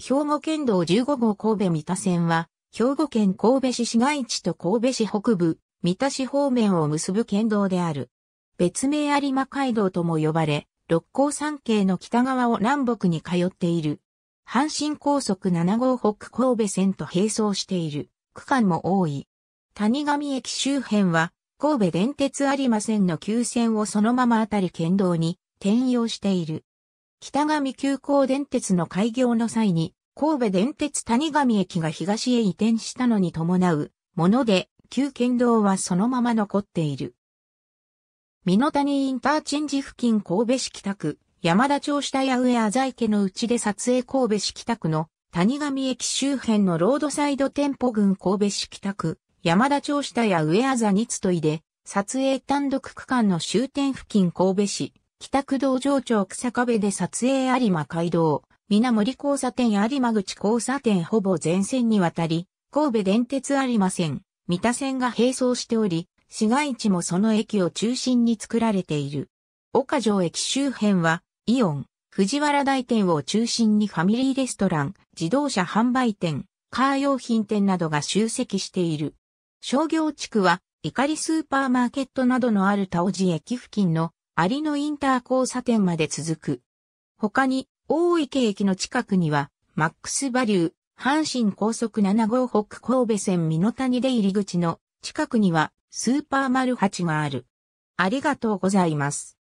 兵庫県道15号神戸三田線は、兵庫県神戸市市街地と神戸市北部、三田市方面を結ぶ県道である。別名有馬街道とも呼ばれ、六甲山系の北側を南北に通っている。阪神高速7号北神戸線と並走している区間も多い。谷上駅周辺は神戸電鉄有馬線の急線をそのままあたり県道に転用している。北上急行電鉄の開業の際に、神戸電鉄谷上駅が東へ移転したのに伴うもので、旧県道はそのまま残っている。美濃谷インターチェンジ付近神戸市北区、山田町下屋上浅池の内で撮影神戸市北区の谷上駅周辺のロードサイド店舗群神戸市北区、山田町下屋上浅につといで、撮影単独区間の終点付近神戸市、北区道場町草壁で撮影有馬街道、皆森交差点有馬口交差点ほぼ全線にわたり、神戸電鉄有馬線、三田線が並走しており、市街地もその駅を中心に作られている。岡城駅周辺は、イオン、藤原大店を中心にファミリーレストラン、自動車販売店、カー用品店などが集積している。商業地区は、怒りスーパーマーケットなどのある田尾寺駅付近の有野インター交差点まで続く。他に、大池駅の近くには、マックスバリュー、阪神高速7号北神戸線美濃谷出入り口の近くには、スーパーマル8がある。ありがとうございます。